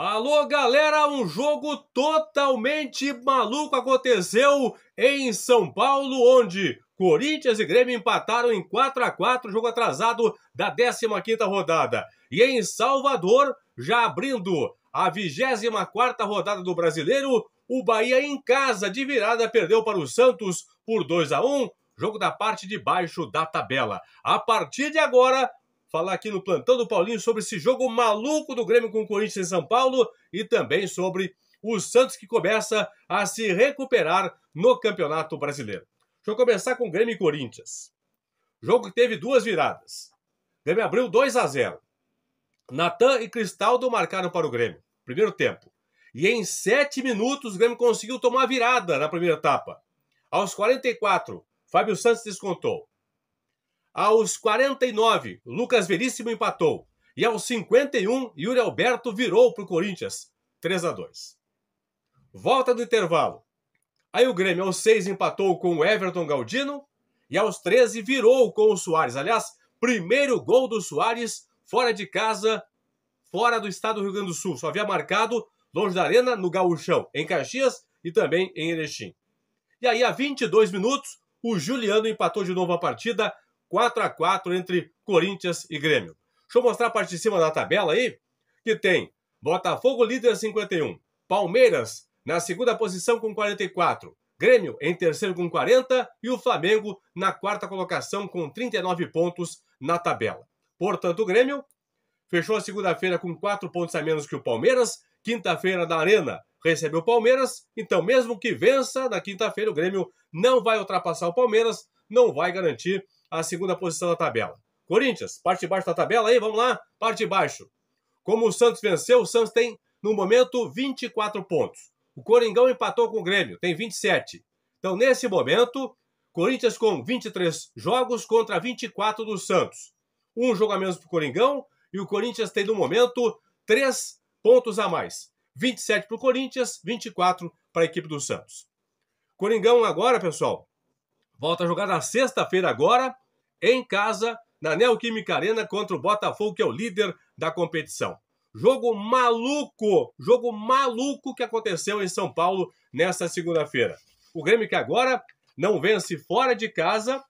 Alô, galera, um jogo totalmente maluco aconteceu em São Paulo, onde Corinthians e Grêmio empataram em 4 a 4, jogo atrasado da 15ª rodada. E em Salvador, já abrindo a 24ª rodada do Brasileiro, o Bahia em casa de virada perdeu para o Santos por 2 a 1, jogo da parte de baixo da tabela. A partir de agora, falar aqui no plantão do Paulinho sobre esse jogo maluco do Grêmio com o Corinthians em São Paulo e também sobre o Santos que começa a se recuperar no Campeonato Brasileiro. Deixa eu começar com o Grêmio e Corinthians. Jogo que teve duas viradas. O Grêmio abriu 2 a 0. Natan e Cristaldo marcaram para o Grêmio. Primeiro tempo. E em sete minutos o Grêmio conseguiu tomar a virada na primeira etapa. Aos 44, Fábio Santos descontou. Aos 49, Lucas Veríssimo empatou. E aos 51, Yuri Alberto virou para o Corinthians, 3 a 2 Volta do intervalo. Aí o Grêmio aos 6 empatou com o Everton Galdino e aos 13 virou com o Soares. Aliás, primeiro gol do Soares fora de casa, fora do estado do Rio Grande do Sul. Só havia marcado longe da arena, no Gaúchão, em Caxias e também em Erechim. E aí, a 22 minutos, o Juliano empatou de novo a partida 4 a 4 entre Corinthians e Grêmio. Deixa eu mostrar a parte de cima da tabela aí, que tem Botafogo líder 51, Palmeiras na segunda posição com 44, Grêmio em terceiro com 40 e o Flamengo na quarta colocação com 39 pontos na tabela. Portanto, o Grêmio fechou a segunda-feira com 4 pontos a menos que o Palmeiras, quinta-feira na Arena recebeu o Palmeiras, então mesmo que vença na quinta-feira o Grêmio não vai ultrapassar o Palmeiras, não vai garantir a segunda posição da tabela. Corinthians, parte de baixo da tabela aí, vamos lá, parte de baixo. Como o Santos venceu, o Santos tem, no momento, 24 pontos. O Coringão empatou com o Grêmio, tem 27. Então, nesse momento, Corinthians com 23 jogos contra 24 do Santos. Um jogo a menos para o Coringão e o Corinthians tem, no momento, 3 pontos a mais. 27 para o Corinthians, 24 para a equipe do Santos. Coringão agora, pessoal, Volta a jogar na sexta-feira agora, em casa, na Neoquímica Arena contra o Botafogo, que é o líder da competição. Jogo maluco, jogo maluco que aconteceu em São Paulo nesta segunda-feira. O Grêmio que agora não vence fora de casa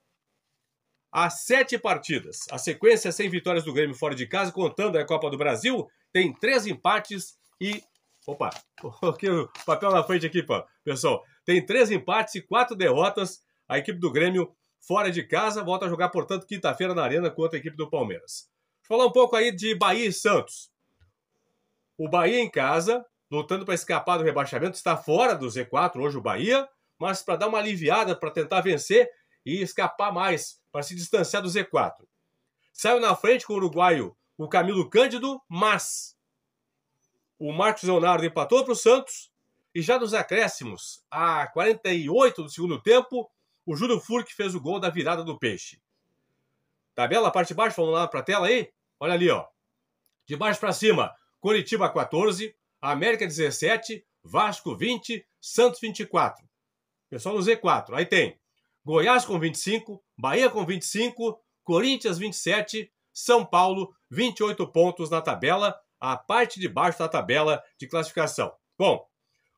há sete partidas. A sequência sem é vitórias do Grêmio fora de casa, contando a Copa do Brasil, tem três empates e. Opa, o papel na frente aqui, pessoal. Tem três empates e quatro derrotas a equipe do Grêmio, fora de casa, volta a jogar, portanto, quinta-feira na Arena contra a equipe do Palmeiras. Falar um pouco aí de Bahia e Santos. O Bahia em casa, lutando para escapar do rebaixamento, está fora do Z4 hoje o Bahia, mas para dar uma aliviada, para tentar vencer e escapar mais, para se distanciar do Z4. Saiu na frente com o uruguaio o Camilo Cândido, mas o Marcos Leonardo empatou para o Santos e já nos acréscimos, a 48 do segundo tempo, o Júlio Furque fez o gol da virada do Peixe. Tabela, tá parte de baixo, vamos lá para a tela aí? Olha ali, ó. De baixo para cima, Curitiba 14, América 17, Vasco 20, Santos 24. Pessoal no Z4. Aí tem Goiás com 25, Bahia com 25, Corinthians 27, São Paulo 28 pontos na tabela, a parte de baixo da tabela de classificação. Bom,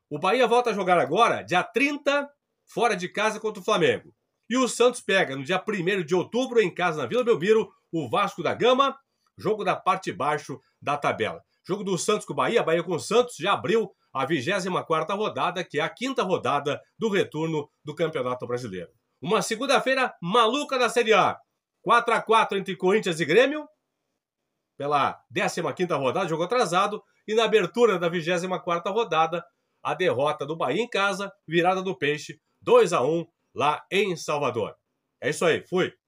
o Bahia volta a jogar agora, dia 30 fora de casa contra o Flamengo. E o Santos pega no dia 1 de outubro, em casa na Vila Belmiro, o Vasco da Gama, jogo da parte de baixo da tabela. Jogo do Santos com o Bahia, Bahia com o Santos, já abriu a 24 rodada, que é a quinta rodada do retorno do Campeonato Brasileiro. Uma segunda-feira maluca da Série A. 4 a 4 entre Corinthians e Grêmio, pela 15 rodada, jogo atrasado, e na abertura da 24 rodada, a derrota do Bahia em casa, virada do Peixe 2 a 1 lá em Salvador. É isso aí, fui!